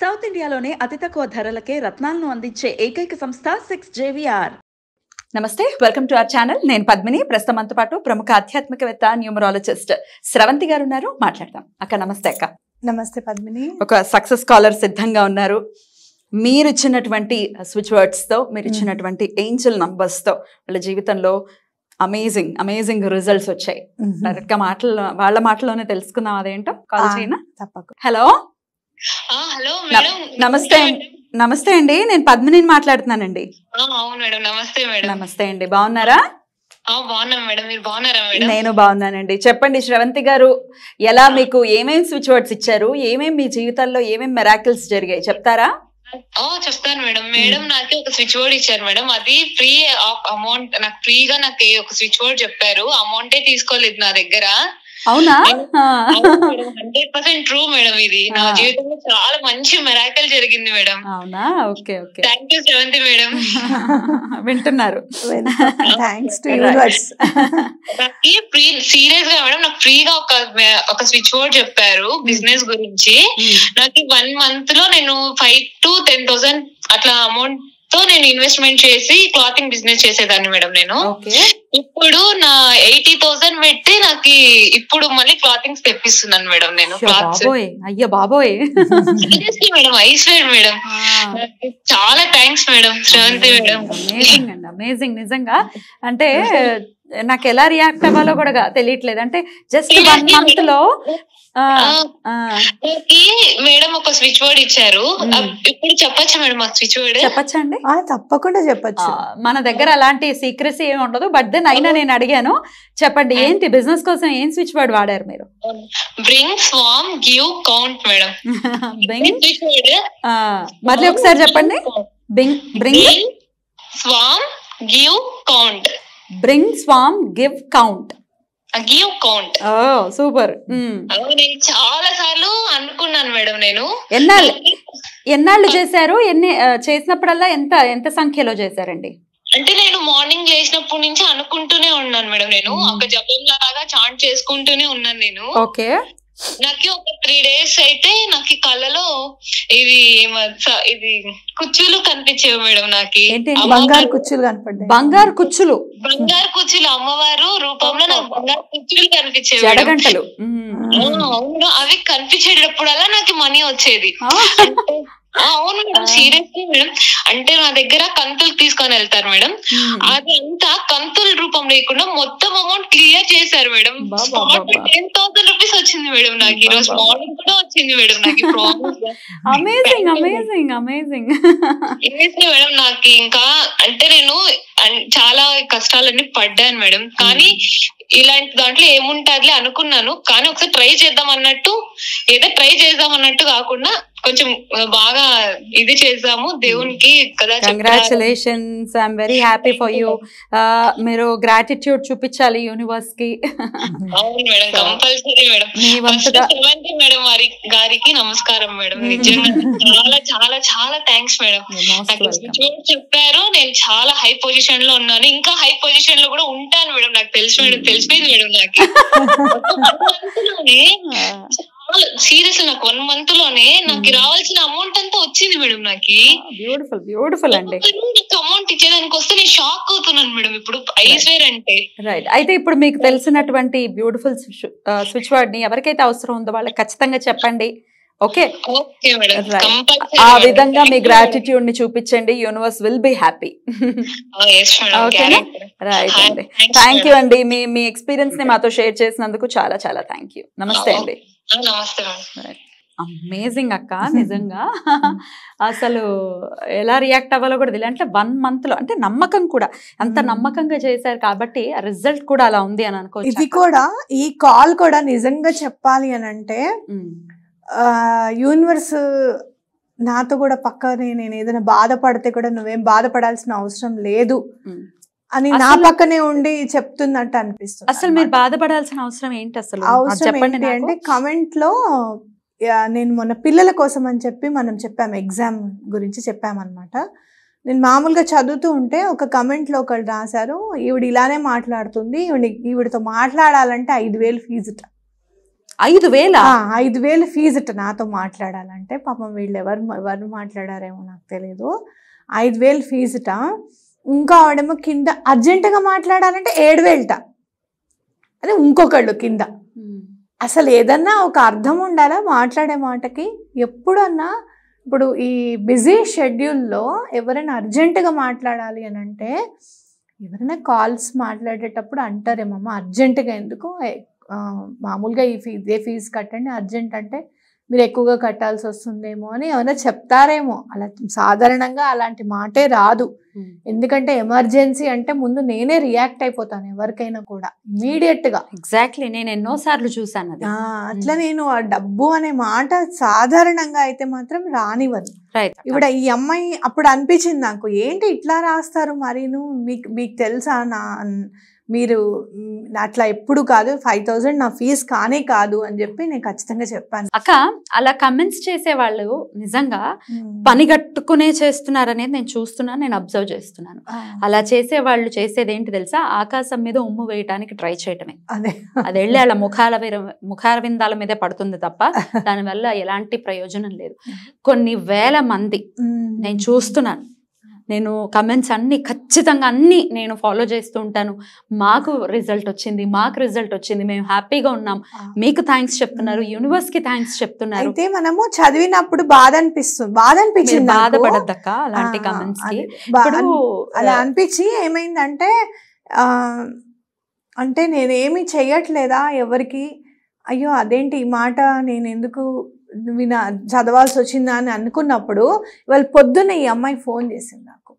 South ఇండియాలోనే అతి తక్కువ ధరలకే రత్నాలను అందించే ఏకైక సంస్థ సిక్స్ జేవిఆర్ నమస్తే వెల్కమ్ టు అవర్ ఛానల్ నేను పద్మిని ప్రస్తుతం అంత పాటు ప్రముఖ ఆధ్యాత్మికవేత్త న్యూమరాలజిస్ట్ స్రవంతి గారు ఉన్నారు మాట్లాడదాం అక్క నమస్తే అక్క నమస్తే పద్మిని ఒక సక్సెస్ స్కాలర్ సిద్ధంగా ఉన్నారు మీరు ఇచ్చినటువంటి స్విచ్ తో మీరు ఇచ్చినటువంటి ఏంజల్ తో వాళ్ళ జీవితంలో అమేజింగ్ అమేజింగ్ రిజల్ట్స్ వచ్చాయి మాటల్లో వాళ్ళ మాటలోనే తెలుసుకుందాం అదేంటో కాల్ చేయనా తప్పకు హలో హలో నమస్తే నమస్తే అండి నేను పద్మిని మాట్లాడుతున్నానండి అవును మేడం నమస్తే మేడం నమస్తే అండి బాగున్నారా నేను బాగున్నానండి చెప్పండి శ్రవంతి గారు ఎలా మీకు ఏమేమి స్విచ్ వర్డ్స్ ఇచ్చారు ఏమేమి మీ జీవితాల్లో ఏమేమి మెరాకిల్స్ జరిగాయి చెప్తారా చెప్తాను మేడం మేడం నాకు ఒక స్విచ్ బోర్డ్ ఇచ్చారు మేడం అది ఫ్రీ అమౌంట్ నాకు ఫ్రీగా నాకు ఒక స్విచ్ బోర్డ్ చెప్పారు అమౌంటే తీసుకోలేదు నా దగ్గర అవునా హండ్రెడ్ పర్సెంట్ ట్రూ మేడం ఇది నా జీవితంలో చాలా మంచి మెరాకల్ జరిగింది మేడం అవునా okay okay thank you seventh madam వింటున్నారు థ్యాంక్స్ టు యూనివర్స్ సీరియస్ గా మేడం నాకు ఫ్రీగా ఒక ఒక స్విచ్ బోర్డ్ చెప్పారు బిజినెస్ hmm. గురించి నాకు వన్ మంత్ లో నేను ఫైవ్ టు టెన్ థౌసండ్ అట్లా అమౌంట్ తో నేను ఇన్వెస్ట్మెంట్ చేసి క్లాతింగ్ బిజినెస్ చేసేదాన్ని మేడం నేను ఇప్పుడు నా ఎయిట్ పెట్టి నాకు ఇప్పుడు మళ్ళీ క్లాతింగ్స్ తెప్పిస్తున్నాను మేడం నేను బాబోయ్ అయ్యా బాబోయ్ మేడం ఐశ్వర్య మేడం చాలా thanks madam Sravanthi madam amazing amazing నిజంగా అంటే నాకు ఎలా రియాక్ట్ అవ్వాలో కూడా తెలియట్లేదు అంటే జస్ట్ వన్ మంత్ లో దీనికి మేడం ఒక స్విచ్ బోర్డ్ ఇచ్చారు ఇప్పుడు చెప్పొచ్చు మేడం ఆ స్విచ్ బోర్డ్ చెప్పచ్చండి తప్పకుండా చెప్పచ్చు మన దగ్గర అలాంటి సీక్రెసీ ఏమి ఉండదు బట్ దెన్ అయినా నేను అడిగాను చెప్పండి ఏంటి బిజినెస్ కోసం ఏం స్విచ్ బోర్డ్ వాడారు మీరు bring swam give count madam మళ్ళీ ఒకసారి చెప్పండి bring bring swam give count bring swam give count give count super నేను చాలా సార్లు అనుకున్నాను మేడం నేను ఎన్నాళ్ళు ఎన్నాళ్ళు చేశారు ఎన్ని చేసినప్పుడల్లా ఎంత ఎంత సంఖ్యలో చేశారండి అంటే నేను మార్నింగ్ లేచినప్పటి నుంచి అనుకుంటూనే ఉన్నాను మేడం నేను ఒక జపం లాగా చాంట్ చేసుకుంటూనే ఉన్నాను నేను ఓకే నాకు ఒక త్రీ డేస్ అయితే నాకు కళ్ళలో ఇవి ఇది కుచ్చులు కనిపించేవి మేడం నాకు బంగారు కుచ్చులు కనపడ్డాయి బంగారు కుచ్చులు బంగారు కుచ్చులు అమ్మవారు రూపంలో నాకు బంగారు కుచ్చులు కనిపించేవి జడగంటలు అవును అవి కనిపించేటప్పుడల్లా నాకు మనీ వచ్చేది అవును మేడం మేడం అంటే నా దగ్గర కంతులు తీసుకొని వెళ్తారు మేడం అది అంతా కంతుల రూపం లేకుండా మొత్తం అమౌంట్ క్లియర్ చేశారు మేడం టెన్ థౌసండ్ రూపీస్ వచ్చింది మేడం నాకు ఈ రోజు మార్నింగ్ కూడా వచ్చింది మేడం నాకు అమేజింగ్ అమేజింగ్ అమేజింగ్ మేడం నాకు ఇంకా అంటే నేను చాలా కష్టాలన్నీ పడ్డాను మేడం కానీ ఇలాంటి దాంట్లో ఏముంటాదిలే అనుకున్నాను కానీ ఒకసారి ట్రై చేద్దాం అన్నట్టు ఏదో ట్రై చేద్దాం అన్నట్టు కాకుండా కొంచెం బాగా ఇది చేసాము దేవునికి కదా congratulations I'm very happy for you మీరు గ్రాటిట్యూడ్ చూపించాలి యూనివర్స్ కి అవును madam compulsory madam seventy madam వారి గారికి నమస్కారం మేడం నిజంగా చాలా చాలా చాలా థ్యాంక్స్ మేడం చెప్పారు నేను చాలా హై పొజిషన్ లో ఉన్నాను ఇంకా హై పొజిషన్ లో కూడా ఉంటాను మేడం నాకు తెలుసు మేడం hmm. తెలిసిపోయింది మేడం నాకు సీరియస్ నాకు వన్ మంత్ లోనే నాకు hmm. రావాల్సిన అమౌంట్ అంతా వచ్చింది మేడం ah, నాకు బ్యూటిఫుల్ బ్యూటిఫుల్ అండి అమౌంట్ ఇచ్చేదానికి వస్తే నేను షాక్ అవుతున్నాను మేడం ఇప్పుడు ఐస్ వేర్ అంటే రైట్ అయితే ఇప్పుడు మీకు తెలిసినటువంటి బ్యూటిఫుల్ స్విచ్ వర్డ్ ని ఎవరికైతే అవసరం ఉందో వాళ్ళకి ఖచ్చితంగా చెప్పండి ఓకే ఆ విధంగా మీ గ్రాటిట్యూడ్ ని చూపించండి universe will be happy right అండి థ్యాంక్ యూ అండి మీ మీ ఎక్స్పీరియన్స్ ని మాతో షేర్ చేసినందుకు చాలా చాలా థ్యాంక్ యూ నమస్తే అండి అమేజింగ్ అక్క నిజంగా అసలు ఎలా రియాక్ట్ అవ్వాలో కూడా తెలియదు అంటే వన్ మంత్ లో అంటే నమ్మకం కూడా అంత hmm. నమ్మకంగా చేశారు కాబట్టి రిజల్ట్ కూడా అలా ఉంది అని అనుకో ఇది కూడా ఈ కాల్ కూడా నిజంగా చెప్పాలి అని అంటే యూనివర్స్ hmm. నాతో కూడా పక్కనే నేను ఏదైనా బాధపడితే కూడా నువ్వేం బాధపడాల్సిన అవసరం లేదు hmm. అని నా పక్కనే ఉండి చెప్తున్నట్టు అనిపిస్తుంది అసలు మీరు బాధపడాల్సిన అవసరం ఏంటి అసలు అవసరం ఏంటి అంటే కమెంట్ లో నేను మొన్న పిల్లల కోసం అని చెప్పి మనం చెప్పాము ఎగ్జామ్ గురించి చెప్పామన్నమాట నేను మామూలుగా చదువుతూ ఉంటే ఒక కమెంట్లో ఒకళ్ళు రాశారు ఈవిడ ఇలానే మాట్లాడుతుంది ఈవిడ ఈవిడతో మాట్లాడాలంటే ఐదు వేలు ఫీజుట ఐదు వేల ఐదు వేలు ఫీజుట నాతో మాట్లాడాలంటే పాపం వీళ్ళు ఎవరు ఎవరు మాట్లాడారేమో నాకు తెలియదు ఐదు వేలు ఫీజుట ఇంకా ఆవిడేమో కింద అర్జెంటుగా మాట్లాడాలంటే ఏడు వేలట అని ఇంకొకళ్ళు కింద అసలు ఏదన్నా ఒక అర్థం ఉండాలా మాట్లాడే మాటకి ఎప్పుడన్నా ఇప్పుడు ఈ బిజీ షెడ్యూల్లో ఎవరైనా అర్జెంటుగా మాట్లాడాలి అని అంటే ఎవరైనా కాల్స్ మాట్లాడేటప్పుడు అంటారేమమ్మ అర్జెంటుగా ఎందుకు మామూలుగా ఈ ఫీ ఇదే ఫీజు కట్టండి అర్జెంట్ అంటే మీరు ఎక్కువగా కట్టాల్సి వస్తుందేమో అని ఏమైనా చెప్తారేమో అలా సాధారణంగా అలాంటి మాటే రాదు ఎందుకంటే ఎమర్జెన్సీ అంటే ముందు నేనే రియాక్ట్ అయిపోతాను ఎవరికైనా కూడా ఇమీడియట్ గా ఎగ్జాక్ట్లీ నేను ఎన్నో సార్లు చూసాను అట్లా నేను ఆ డబ్బు అనే మాట సాధారణంగా అయితే మాత్రం రానివ్వను ఇప్పుడు ఈ అమ్మాయి అప్పుడు అనిపించింది నాకు ఏంటి ఇట్లా రాస్తారు మరి నువ్వు మీకు మీకు తెలుసా నా మీరు అట్లా ఎప్పుడు కాదు ఫైవ్ థౌజండ్ నా ఫీజు కానే కాదు అని చెప్పి నేను ఖచ్చితంగా చెప్పాను అక్క అలా కమెంట్స్ చేసే వాళ్ళు నిజంగా పని కట్టుకునే చేస్తున్నారు అనేది నేను చూస్తున్నాను నేను అబ్జర్వ్ చేస్తున్నాను అలా చేసే వాళ్ళు చేసేది ఏంటి తెలుసా ఆకాశం మీద ఉమ్ము వేయటానికి ట్రై చేయటమే అదే అది వెళ్ళి అలా ముఖాల ముఖాల విందాల మీదే పడుతుంది తప్ప దానివల్ల ఎలాంటి ప్రయోజనం లేదు కొన్ని వేల మంది నేను చూస్తున్నాను నేను కమెంట్స్ అన్ని ఖచ్చితంగా అన్ని నేను ఫాలో చేస్తూ ఉంటాను మాకు రిజల్ట్ వచ్చింది మాకు రిజల్ట్ వచ్చింది మేము హ్యాపీగా ఉన్నాం మీకు థ్యాంక్స్ చెప్తున్నారు యూనివర్స్ కి థ్యాంక్స్ చెప్తున్నారు అయితే మనము చదివినప్పుడు బాధ అనిపిస్తుంది బాధ అనిపించింది బాధపడద్దక్క అలాంటి కమెంట్స్ కి ఇప్పుడు అలా అనిపించి ఏమైందంటే అంటే నేనేమి చెయ్యట్లేదా ఎవరికి అయ్యో అదేంటి ఈ మాట నేను ఎందుకు విన చదవాల్సి వచ్చిందా అని అనుకున్నప్పుడు వాళ్ళు పొద్దున్న ఈ అమ్మాయి ఫోన్ చేసింది నాకు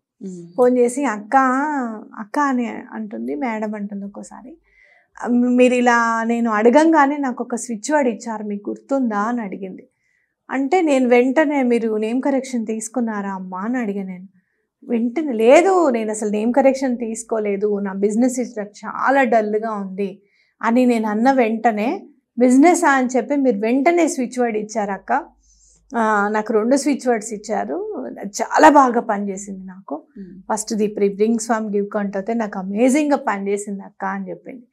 ఫోన్ చేసి అక్క అక్క అని అంటుంది మేడం అంటుంది ఒక్కోసారి మీరు ఇలా నేను అడగంగానే నాకు ఒక స్విచ్ వాడు ఇచ్చారు మీకు గుర్తుందా అని అడిగింది అంటే నేను వెంటనే మీరు నేమ్ కరెక్షన్ తీసుకున్నారా అమ్మా అని అడిగా నేను వెంటనే లేదు నేను అసలు నేమ్ కరెక్షన్ తీసుకోలేదు నా బిజినెస్ ఇట్లా చాలా డల్గా ఉంది అని నేను అన్న వెంటనే బిజినెసా అని చెప్పి మీరు వెంటనే స్విచ్ వర్డ్ ఇచ్చారు అక్క నాకు రెండు స్విచ్ వర్డ్స్ ఇచ్చారు చాలా బాగా పనిచేసింది నాకు first the pre brings from give count అయితే నాకు అమేజింగ్గా పనిచేసింది అక్క అని చెప్పింది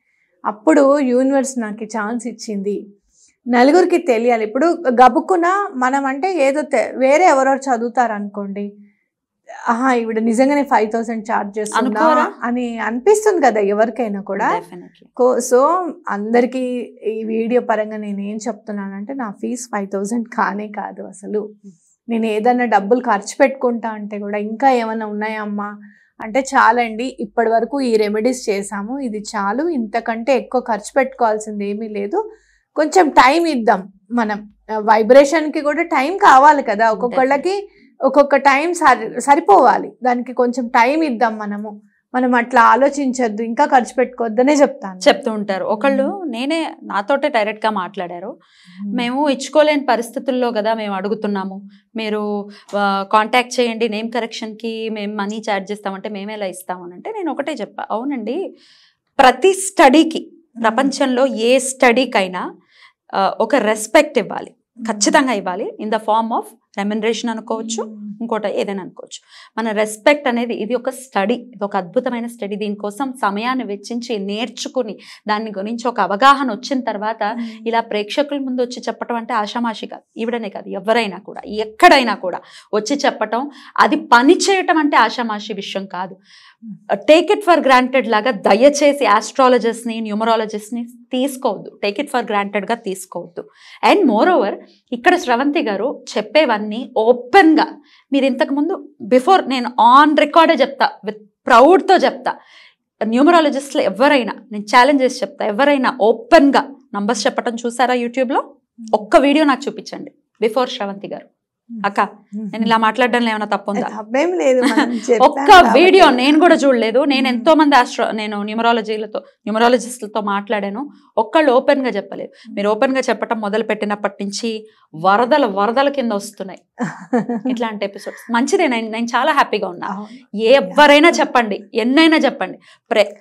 అప్పుడు యూనివర్స్ నాకు ఛాన్స్ ఇచ్చింది నలుగురికి తెలియాలి ఇప్పుడు గబుక్కున మనం అంటే ఏదో వేరే ఎవరెవరు చదువుతారు అనుకోండి ఆహా ఇవిడ నిజంగానే ఫైవ్ థౌసండ్ ఛార్జ్ చేస్తున్నా అని అనిపిస్తుంది కదా ఎవరికైనా కూడా సో అందరికీ ఈ వీడియో పరంగా నేను ఏం చెప్తున్నానంటే నా ఫీజు ఫైవ్ థౌసండ్ కానే కాదు అసలు నేను ఏదైనా డబ్బులు ఖర్చు పెట్టుకుంటా అంటే కూడా ఇంకా ఏమైనా ఉన్నాయమ్మా అంటే చాలండి ఇప్పటి వరకు ఈ రెమెడీస్ చేసాము ఇది చాలు ఇంతకంటే ఎక్కువ ఖర్చు పెట్టుకోవాల్సింది ఏమీ లేదు కొంచెం టైం ఇద్దాం మనం వైబ్రేషన్కి కూడా టైం కావాలి కదా ఒక్కొక్కళ్ళకి ఒక్కొక్క టైం సరి సరిపోవాలి దానికి కొంచెం టైం ఇద్దాం మనము మనం అట్లా ఆలోచించద్దు ఇంకా ఖర్చు పెట్టుకోవద్దనే చెప్తాను చెప్తూ ఉంటారు ఒకళ్ళు నేనే నాతోటే డైరెక్ట్గా మాట్లాడారు మేము ఇచ్చుకోలేని పరిస్థితుల్లో కదా మేము అడుగుతున్నాము మీరు కాంటాక్ట్ చేయండి నేమ్ కరెక్షన్కి మేము మనీ ఛార్జ్ చేస్తామంటే మేము ఎలా ఇస్తామని అంటే నేను ఒకటే చెప్పా అవునండి ప్రతి స్టడీకి ప్రపంచంలో ఏ స్టడీకైనా ఒక రెస్పెక్ట్ ఇవ్వాలి ఖచ్చితంగా ఇవ్వాలి in the form of remuneration అనుకోవచ్చు ఇంకోటి ఏదైనా అనుకోవచ్చు మన రెస్పెక్ట్ అనేది ఇది ఒక స్టడీ ఇది ఒక అద్భుతమైన స్టడీ దీనికోసం సమయాన్ని వెచ్చించి నేర్చుకుని దాని గురించి ఒక అవగాహన వచ్చిన తర్వాత ఇలా ప్రేక్షకుల ముందు వచ్చి చెప్పటం అంటే ఆషామాషి కాదు ఈవిడనే కాదు ఎవరైనా కూడా ఎక్కడైనా కూడా వచ్చి చెప్పటం అది పని చేయటం అంటే ఆషామాషి విషయం కాదు టేక్ ఇట్ ఫర్ గ్రాంటెడ్ లాగా దయచేసి ఆస్ట్రాలజర్స్ని న్యూమరాలజిస్ట్ని తీసుకోవద్దు టేక్ ఇట్ ఫర్ గ్రాంటెడ్గా తీసుకోవద్దు అండ్ మోర్ ఓవర్ ఇక్కడ శ్రవంతి గారు చెప్పేవన్నీ ఓపెన్గా మీరు ఇంతకుముందు బిఫోర్ నేను ఆన్ రికార్డే చెప్తా విత్ ప్రౌడ్తో చెప్తా న్యూమరాలజిస్ట్లు ఎవరైనా నేను ఛాలెంజ్ చేసి చెప్తా ఎవరైనా ఓపెన్గా నంబర్స్ చెప్పడం చూసారా యూట్యూబ్లో hmm. ఒక్క వీడియో నాకు చూపించండి బిఫోర్ శ్రవంతి గారు అక్క నేను ఇలా మాట్లాడడంలో ఏమైనా తప్పు ఉందా లేదు ఒక్క వీడియో నేను కూడా చూడలేదు నేను ఎంతో మంది ఆస్ట్రో నేను న్యూమరాలజీలతో న్యూమరాలజిస్టులతో మాట్లాడాను ఒక్కళ్ళు ఓపెన్ గా చెప్పలేదు మీరు ఓపెన్ గా చెప్పడం మొదలు పెట్టినప్పటి నుంచి వరదల వరదల కింద వస్తున్నాయి ఇట్లాంటి ఎపిసోడ్స్ మంచిదే నేను నేను చాలా హ్యాపీగా ఉన్నా ఎవరైనా చెప్పండి ఎన్నైనా చెప్పండి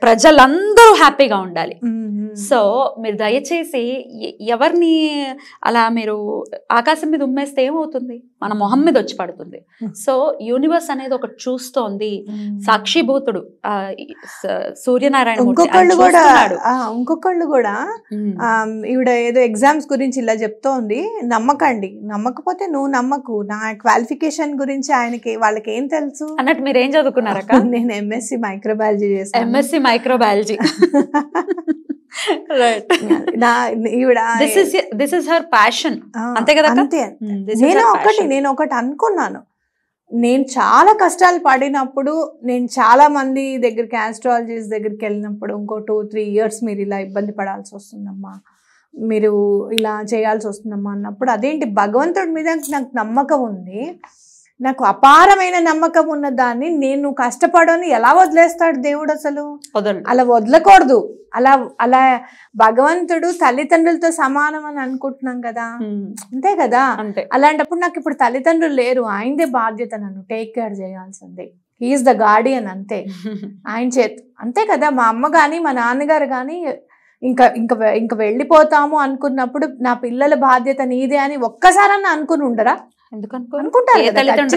ప్రజలందరూ హ్యాపీగా ఉండాలి సో మీరు దయచేసి ఎవరిని అలా మీరు ఆకాశం మీద ఉమ్మేస్తే ఏమవుతుంది మన మొహం మీద వచ్చి పడుతుంది hmm. సో యూనివర్స్ అనేది ఒకటి చూస్తోంది hmm. సాక్షిభూతుడు సూర్యనారాయణ ఇంకొకళ్ళు కూడా ఇంకొకళ్ళు కూడా hmm. ఈవిడ ఏదో ఎగ్జామ్స్ గురించి ఇలా చెప్తోంది నమ్మకండి నమ్మకపోతే నువ్వు నమ్మకు నా క్వాలిఫికేషన్ గురించి ఆయనకి వాళ్ళకి ఏం తెలుసు అన్నట్టు మీరు ఏం చదువుకున్నారక్క నేను ఎంఎస్సి మైక్రోబయాలజీ చేస్తాను MSc microbiology is her passion అంతే కదా hmm, నేను ఒకటి నేను ఒకటి అనుకున్నాను నేను చాలా కష్టాలు పడినప్పుడు నేను చాలా మంది దగ్గరికి యాస్ట్రాలజిస్ట్ దగ్గరికి వెళ్ళినప్పుడు ఇంకో టూ త్రీ ఇయర్స్ మీరు ఇలా ఇబ్బంది పడాల్సి వస్తుందమ్మా మీరు ఇలా చేయాల్సి వస్తుందమ్మా అన్నప్పుడు అదేంటి భగవంతుడి మీద నాకు నమ్మకం ఉంది నాకు అపారమైన నమ్మకం ఉన్న దాన్ని నేను కష్టపడని ఎలా వదిలేస్తాడు దేవుడు అసలు అలా వదలకూడదు అలా అలా భగవంతుడు తల్లిదండ్రులతో సమానం అని అనుకుంటున్నాం కదా అంతే కదా అలాంటప్పుడు నాకు ఇప్పుడు తల్లిదండ్రులు లేరు ఆయనదే బాధ్యత నన్ను టేక్ కేర్ చేయాల్సిందే హీఈస్ ద గార్డియన్ అంతే ఆయన చేత్ అంతే కదా మా అమ్మ కానీ మా నాన్నగారు కానీ ఇంకా ఇంకా ఇంకా వెళ్ళిపోతాము అనుకున్నప్పుడు నా పిల్లల బాధ్యత నీదే అని ఒక్కసారన్నా అనుకుని ఉండరా భగవంతుడు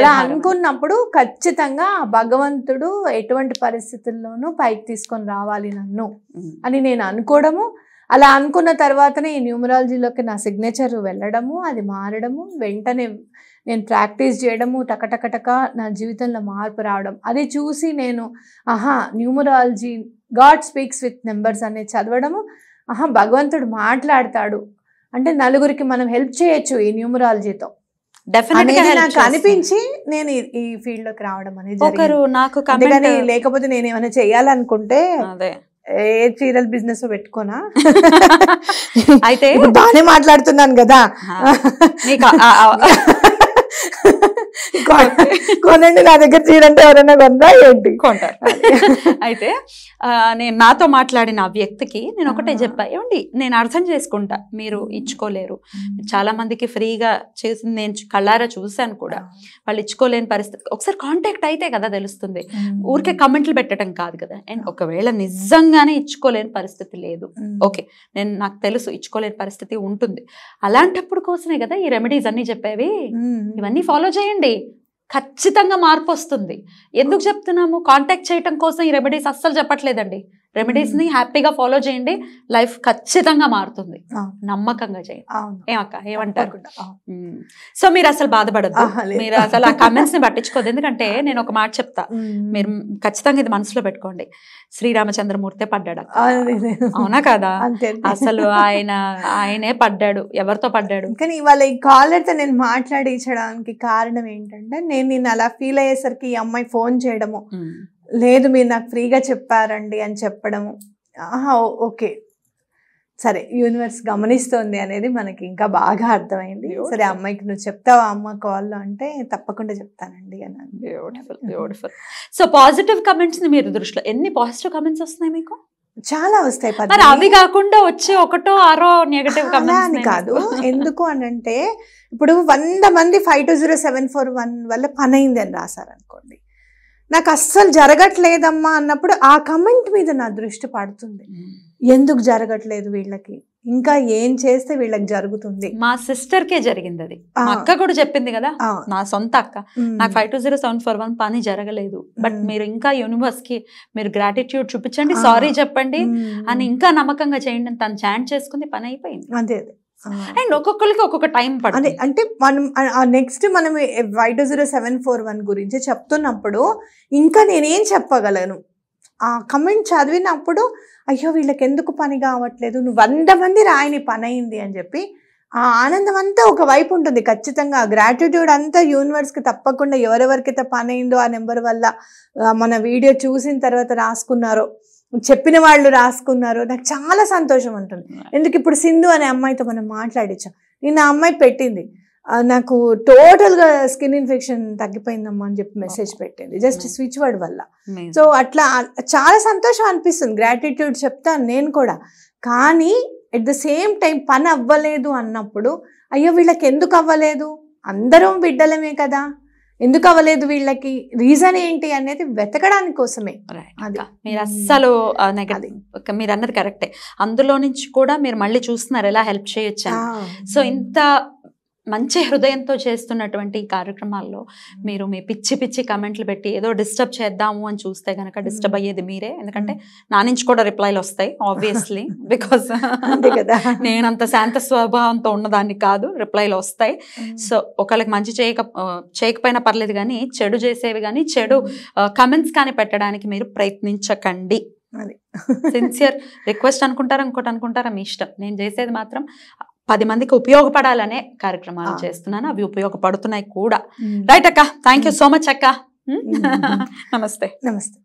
అలా అనుకున్నప్పుడు ఖచ్చితంగా భగవంతుడు ఎటువంటి పరిస్థితుల్లోనూ పైకి తీసుకొని రావాలి నన్ను అని నేను అనుకోవడము అలా అనుకున్న తర్వాతనే ఈ న్యూమరాలజీలోకి నా సిగ్నేచర్ వెళ్ళడము అది మారడము వెంటనే నేను ప్రాక్టీస్ చేయడము టకటకటక నా జీవితంలో మార్పు రావడం అది చూసి నేను ఆహా numerology God speaks with numbers అనేది చదవడము ఆహా భగవంతుడు మాట్లాడతాడు అంటే నలుగురికి మనం హెల్ప్ చేయొచ్చు ఈ న్యూమరాలజీతో నాకు అనిపించి నేను ఈ ఫీల్డ్ లోకి రావడం అనేది ఒకరు నాకు లేకపోతే నేను ఏమైనా చేయాలనుకుంటే ఏ చీరల బిజినెస్ పెట్టుకోనా అయితే బాగానే మాట్లాడుతున్నాను కదా కొనండి నా దగ్గర చీరంటే ఎవరైనా కొందా ఏంటి కొంటారు అయితే నేను నాతో మాట్లాడిన ఆ వ్యక్తికి నేను ఒకటే చెప్పా ఏమండి నేను అర్థం చేసుకుంటా మీరు ఇచ్చుకోలేరు చాలా మందికి ఫ్రీగా చేసింది నేను కళ్ళారా చూశాను కూడా వాళ్ళు ఇచ్చుకోలేని పరిస్థితి ఒకసారి కాంటాక్ట్ అయితే కదా తెలుస్తుంది ఊరికే కమెంట్లు పెట్టడం కాదు కదా అండ్ ఒకవేళ నిజంగానే ఇచ్చుకోలేని పరిస్థితి లేదు ఓకే నేను నాకు తెలుసు ఇచ్చుకోలేని పరిస్థితి ఉంటుంది అలాంటప్పుడు కోసమే కదా ఈ రెమెడీస్ అన్ని చెప్పేవి ఇవన్నీ ఫాలో చేయండి ఖచ్చితంగా మార్పు వస్తుంది ఎందుకు చెప్తున్నాము కాంటాక్ట్ చేయటం కోసం ఈ రెమెడీస్ అస్సలు చెప్పట్లేదండి ని హ్యాపీగా ఫాలో చేయండి లైఫ్ ఖచ్చితంగా మారుతుంది నమ్మకంగా చేయండి ఏమక్క ఏమంటారు సో మీరు అసలు బాధపడదు మీరు అసలు ఆ ని పట్టించుకోదు ఎందుకంటే నేను ఒక మాట చెప్తా మీరు ఖచ్చితంగా ఇది మనసులో పెట్టుకోండి శ్రీరామచంద్రమూర్తి పడ్డాడు అవునా కదా అసలు ఆయన ఆయనే పడ్డాడు ఎవరితో పడ్డాడు కానీ ఇవాళ ఈ కాలర్తో నేను మాట్లాడించడానికి కారణం ఏంటంటే నేను నేను అలా ఫీల్ అయ్యేసరికి ఈ అమ్మాయి ఫోన్ చేయడము లేదు మీరు నాకు ఫ్రీగా చెప్పారండి అని చెప్పడం ఆహా ఓకే సరే యూనివర్స్ గమనిస్తోంది అనేది మనకి ఇంకా బాగా అర్థమైంది సరే అమ్మాయికి నువ్వు చెప్తావా అమ్మ కాల్లో అంటే తప్పకుండా చెప్తానండి అని beautiful beautiful so positive comments మీరు దృష్టిలో ఎన్ని పాజిటివ్ కమెంట్స్ వస్తున్నాయి మీకు చాలా వస్తాయి పది అవి కాకుండా వచ్చే ఒకటో ఆరో నెగటివ్ అని కాదు ఎందుకు అని అంటే ఇప్పుడు వంద మంది five two zero seven four one వల్ల పని అయింది అని రాశారనుకోండి నాకు అస్సలు జరగట్లేదమ్మా అన్నప్పుడు ఆ కమెంట్ మీద నా దృష్టి పడుతుంది ఎందుకు జరగట్లేదు వీళ్ళకి ఇంకా ఏం చేస్తే వీళ్ళకి జరుగుతుంది మా సిస్టర్ కే జరిగింది అది అక్క కూడా చెప్పింది కదా నా సొంత అక్క నాకు five two zero seven four one పని జరగలేదు బట్ మీరు ఇంకా యూనివర్స్ కి మీరు గ్రాటిట్యూడ్ చూపించండి సారీ చెప్పండి అని ఇంకా నమ్మకంగా చేయండి అని తను చాంట్ చేసుకుంది పని అయిపోయింది అదే అండ్ ఒక్కొక్కరికి ఒక్కొక్క టైం పడుతుంది అంటే మనం నెక్స్ట్ మనం Y two zero seven four one గురించి చెప్తున్నప్పుడు ఇంకా నేనేం చెప్పగలను ఆ కమెంట్ చదివినప్పుడు అయ్యో వీళ్ళకి ఎందుకు పని కావట్లేదు నువ్వు వంద మంది రాయని పని అయింది అని చెప్పి ఆ ఆనందం అంతా ఒక వైపు ఉంటుంది ఖచ్చితంగా గ్రాటిట్యూడ్ అంతా యూనివర్స్కి తప్పకుండా ఎవరెవరికైతే పని అయిందో ఆ నెంబర్ వల్ల మన వీడియో చూసిన తర్వాత రాసుకున్నారో చెప్పిన వాళ్ళు రాసుకున్నారు నాకు చాలా సంతోషం ఉంటుంది ఎందుకు ఇప్పుడు సింధు అనే అమ్మాయితో మనం మాట్లాడించాం నిన్న అమ్మాయి పెట్టింది నాకు టోటల్గా స్కిన్ ఇన్ఫెక్షన్ తగ్గిపోయిందమ్మా అని చెప్పి మెసేజ్ పెట్టింది జస్ట్ స్విచ్ వర్డ్ వల్ల సో అట్లా చాలా సంతోషం అనిపిస్తుంది గ్రాటిట్యూడ్ చెప్తాను నేను కూడా కానీ ఎట్ ద సేమ్ టైం పని అవ్వలేదు అన్నప్పుడు అయ్యో వీళ్ళకి ఎందుకు అవ్వలేదు అందరం బిడ్డలమే కదా ఎందుకు అవ్వలేదు వీళ్ళకి రీజన్ ఏంటి అనేది వెతకడానికి కోసమే మీరు అస్సలు మీరు అన్నది కరెక్టే అందులో నుంచి కూడా మీరు మళ్ళీ చూస్తున్నారు ఎలా హెల్ప్ చేయొచ్చు సో ఇంత మంచి హృదయంతో చేస్తున్నటువంటి ఈ కార్యక్రమాల్లో మీరు మీ పిచ్చి పిచ్చి కమెంట్లు పెట్టి ఏదో డిస్టర్బ్ చేద్దాము అని చూస్తే కనుక డిస్టర్బ్ అయ్యేది మీరే ఎందుకంటే నా నుంచి కూడా రిప్లైలు వస్తాయి ఆబ్వియస్లీ బికాస్ అంతే కదా నేనంత శాంత స్వభావంతో ఉన్నదాన్ని కాదు రిప్లైలు వస్తాయి సో ఒకళ్ళకి మంచి చేయక చేయకపోయినా పర్లేదు కానీ చెడు చేసేవి కానీ చెడు కమెంట్స్ కానీ పెట్టడానికి మీరు ప్రయత్నించకండి సిన్సియర్ రిక్వెస్ట్ అనుకుంటారా ఇంకోటి అనుకుంటారా మీ ఇష్టం నేను చేసేది మాత్రం పది మందికి ఉపయోగపడాలనే కార్యక్రమాలు చేస్తున్నాను అవి ఉపయోగపడుతున్నాయి కూడా రైట్ అక్క థ్యాంక్ సో మచ్ అక్క నమస్తే నమస్తే